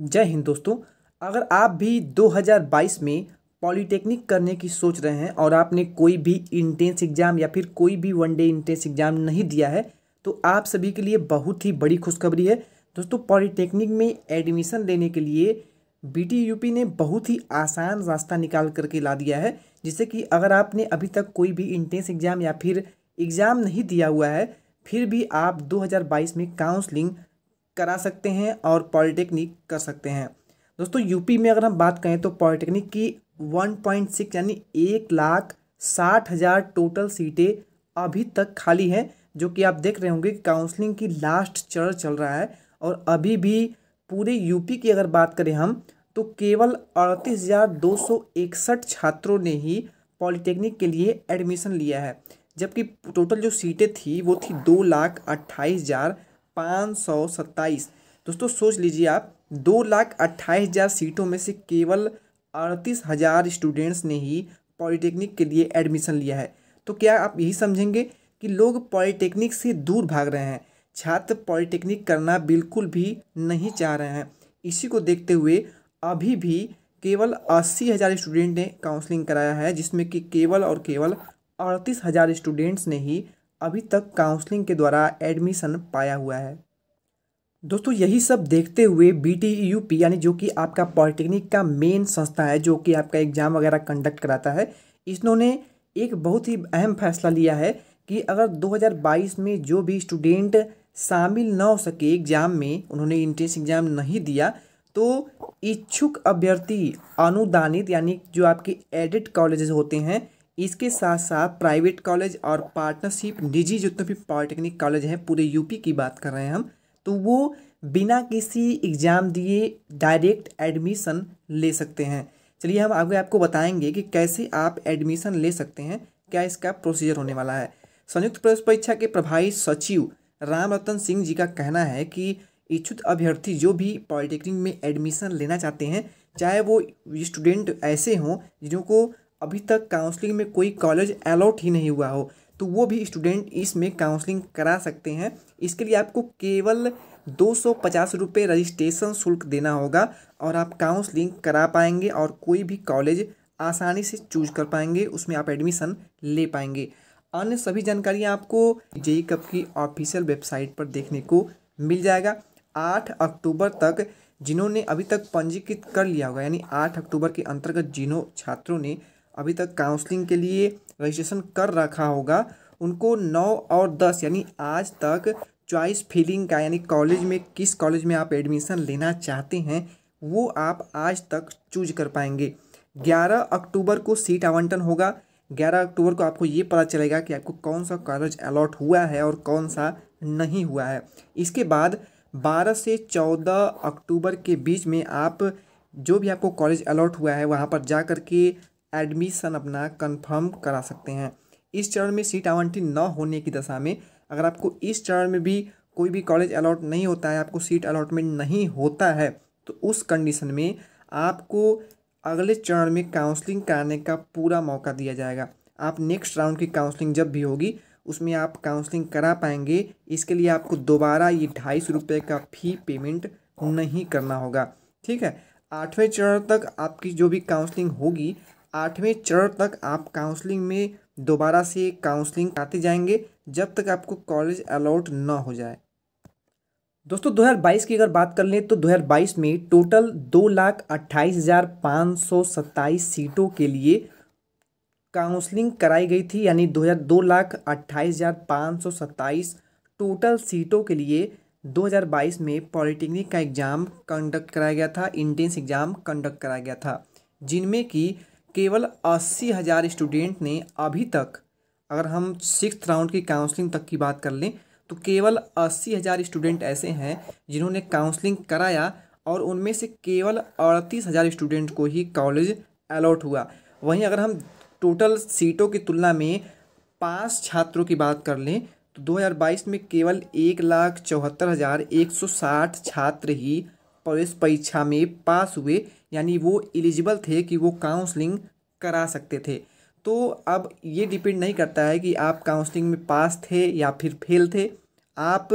जय हिंद दोस्तों अगर आप भी 2022 में पॉलिटेक्निक करने की सोच रहे हैं और आपने कोई भी इंट्रेंस एग्ज़ाम या फिर कोई भी वन डे इंट्रेंस एग्ज़ाम नहीं दिया है तो आप सभी के लिए बहुत ही बड़ी खुशखबरी है दोस्तों पॉलिटेक्निक में एडमिशन लेने के लिए बीटीयूपी ने बहुत ही आसान रास्ता निकाल करके ला दिया है जिससे कि अगर आपने अभी तक कोई भी इंट्रेंस एग्ज़ाम या फिर एग्ज़ाम नहीं दिया हुआ है फिर भी आप 2022 में काउंसलिंग करा सकते हैं और पॉलिटेक्निक कर सकते हैं दोस्तों यूपी में अगर हम बात करें तो पॉलिटेक्निक की वन पॉइंट सिक्स यानी एक लाख साठ हज़ार टोटल सीटें अभी तक खाली हैं जो कि आप देख रहे होंगे कि काउंसलिंग की लास्ट चरण चल रहा है और अभी भी पूरे यूपी की अगर बात करें हम तो केवल अड़तीस हज़ार दो सौ इकसठ छात्रों ने ही पॉलिटेक्निक के लिए एडमिशन लिया है जबकि टोटल जो सीटें थी वो थी दो लाख अट्ठाईस हज़ार पाँच सौ सत्ताईस दोस्तों सोच लीजिए आप दो लाख अट्ठाईस हज़ार सीटों में से केवल अड़तीस हज़ार स्टूडेंट्स ने ही पॉलिटेक्निक के लिए एडमिशन लिया है तो क्या आप यही समझेंगे कि लोग पॉलिटेक्निक से दूर भाग रहे हैं छात्र पॉलिटेक्निक करना बिल्कुल भी नहीं चाह रहे हैं इसी को देखते हुए अभी भी केवल अस्सी हज़ार स्टूडेंट ने काउंसलिंग कराया है जिसमें कि केवल और केवल अड़तीस हज़ार स्टूडेंट्स ने ही अभी तक काउंसलिंग के द्वारा एडमिशन पाया हुआ है दोस्तों यही सब देखते हुए बी टी यू पी यानी जो कि आपका पॉलिटेक्निक का मेन संस्था है जो कि आपका एग्ज़ाम वगैरह कंडक्ट कराता है इसने एक बहुत ही अहम फैसला लिया है कि अगर 2022 में जो भी स्टूडेंट शामिल ना हो सके एग्ज़ाम में उन्होंने इंट्रेंस एग्ज़ाम नहीं दिया तो इच्छुक अभ्यर्थी अनुदानित यानी जो आपके एडिट कॉलेजेस होते हैं इसके साथ साथ प्राइवेट कॉलेज और पार्टनरशिप निजी जितने भी पॉलिटेक्निक कॉलेज हैं पूरे यूपी की बात कर रहे हैं हम तो वो बिना किसी एग्ज़ाम दिए डायरेक्ट एडमिशन ले सकते हैं चलिए हम आगे आपको बताएंगे कि कैसे आप एडमिशन ले सकते हैं क्या इसका प्रोसीजर होने वाला है संयुक्त प्रवेश परीक्षा के प्रभारी सचिव राम रतन सिंह जी का कहना है कि इच्छुक अभ्यर्थी जो भी पॉलिटेक्निक में एडमिशन लेना चाहते हैं चाहे वो स्टूडेंट ऐसे हों जिनको अभी तक काउंसलिंग में कोई कॉलेज अलॉट ही नहीं हुआ हो तो वो भी स्टूडेंट इसमें काउंसलिंग करा सकते हैं इसके लिए आपको केवल दो सौ पचास रुपये रजिस्ट्रेशन शुल्क देना होगा और आप काउंसलिंग करा पाएंगे और कोई भी कॉलेज आसानी से चूज कर पाएंगे उसमें आप एडमिशन ले पाएंगे अन्य सभी जानकारियाँ आपको जेई कप e e की ऑफिशियल वेबसाइट पर देखने को मिल जाएगा आठ अक्टूबर तक जिन्होंने अभी तक पंजीकृत कर लिया होगा यानी आठ अक्टूबर के अंतर्गत जिन्हों छात्रों ने अभी तक काउंसलिंग के लिए रजिस्ट्रेशन कर रखा होगा उनको नौ और दस यानी आज तक चॉइस फीलिंग का यानी कॉलेज में किस कॉलेज में आप एडमिशन लेना चाहते हैं वो आप आज तक चूज कर पाएंगे ग्यारह अक्टूबर को सीट आवंटन होगा ग्यारह अक्टूबर को आपको ये पता चलेगा कि आपको कौन सा कॉलेज अलॉट हुआ है और कौन सा नहीं हुआ है इसके बाद बारह से चौदह अक्टूबर के बीच में आप जो भी आपको कॉलेज अलॉट हुआ है वहाँ पर जा कर के एडमिशन अपना कंफर्म करा सकते हैं इस चरण में सीट आवंटित न होने की दशा में अगर आपको इस चरण में भी कोई भी कॉलेज अलॉट नहीं होता है आपको सीट अलाटमेंट नहीं होता है तो उस कंडीशन में आपको अगले चरण में काउंसलिंग कराने का पूरा मौका दिया जाएगा आप नेक्स्ट राउंड की काउंसलिंग जब भी होगी उसमें आप काउंसलिंग करा पाएंगे इसके लिए आपको दोबारा ये ढाई सौ रुपये का फ़ी पेमेंट नहीं करना होगा ठीक है आठवें चरण तक आपकी जो भी काउंसलिंग होगी आठवें चरण तक आप काउंसलिंग में दोबारा से काउंसलिंग आते जाएंगे जब तक आपको कॉलेज अलाउट ना हो जाए दोस्तों 2022 की अगर बात कर लें तो 2022 में टोटल दो लाख अट्ठाईस हज़ार पाँच सौ सत्ताईस सीटों के लिए काउंसलिंग कराई गई थी यानी दो हज़ार दो लाख अट्ठाईस हज़ार पाँच सौ सत्ताईस टोटल सीटों के लिए 2022 में पॉलिटेक्निक का एग्ज़ाम कंडक्ट कराया गया था इंटेंस एग्ज़ाम कंडक्ट कराया गया था जिनमें कि केवल अस्सी हज़ार स्टूडेंट ने अभी तक अगर हम सिक्स राउंड की काउंसलिंग तक की बात कर लें तो केवल अस्सी हज़ार स्टूडेंट ऐसे हैं जिन्होंने काउंसलिंग कराया और उनमें से केवल अड़तीस हज़ार स्टूडेंट को ही कॉलेज अलॉट हुआ वहीं अगर हम टोटल सीटों की तुलना में पाँच छात्रों की बात कर लें तो 2022 में केवल एक लाख चौहत्तर हज़ार एक सौ साठ छात्र ही प्रवेश परीक्षा में पास हुए यानी वो एलिजिबल थे कि वो काउंसलिंग करा सकते थे तो अब ये डिपेंड नहीं करता है कि आप काउंसलिंग में पास थे या फिर फेल थे आप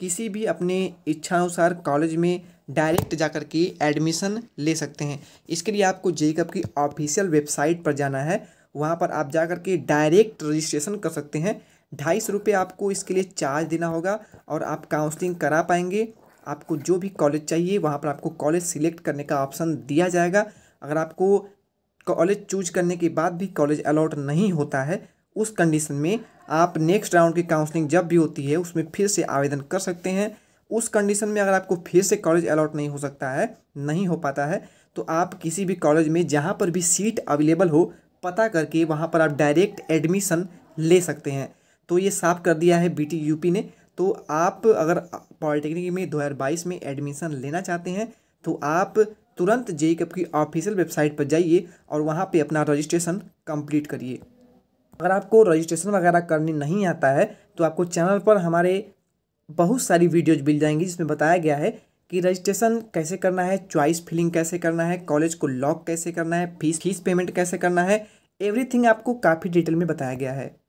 किसी भी अपने इच्छानुसार कॉलेज में डायरेक्ट जा कर के एडमिशन ले सकते हैं इसके लिए आपको जेकअप की ऑफिशियल वेबसाइट पर जाना है वहाँ पर आप जा के डायरेक्ट रजिस्ट्रेशन कर सकते हैं ढाई सौ रुपये आपको इसके लिए चार्ज देना होगा और आप काउंसलिंग करा पाएंगे आपको जो भी कॉलेज चाहिए वहाँ पर आपको कॉलेज सिलेक्ट करने का ऑप्शन दिया जाएगा अगर आपको कॉलेज चूज करने के बाद भी कॉलेज अलाउट नहीं होता है उस कंडीशन में आप नेक्स्ट राउंड की काउंसलिंग जब भी होती है उसमें फिर से आवेदन कर सकते हैं उस कंडीशन में अगर आपको फिर से कॉलेज अलाउट नहीं हो सकता है नहीं हो पाता है तो आप किसी भी कॉलेज में जहाँ पर भी सीट अवेलेबल हो पता करके वहाँ पर आप डायरेक्ट एडमिशन ले सकते हैं तो ये साफ कर दिया है यू यूपी ने तो आप अगर पॉलिटेक्निक में 2022 में एडमिशन लेना चाहते हैं तो आप तुरंत जे के की ऑफिशियल वेबसाइट पर जाइए और वहाँ पर अपना रजिस्ट्रेशन कंप्लीट करिए अगर आपको रजिस्ट्रेशन वगैरह करने नहीं आता है तो आपको चैनल पर हमारे बहुत सारी वीडियोज मिल जाएंगी जिसमें बताया गया है कि रजिस्ट्रेशन कैसे करना है चॉइस फिलिंग कैसे करना है कॉलेज को लॉक कैसे करना है फीस फीस पेमेंट कैसे करना है एवरीथिंग आपको काफ़ी डिटेल में बताया गया है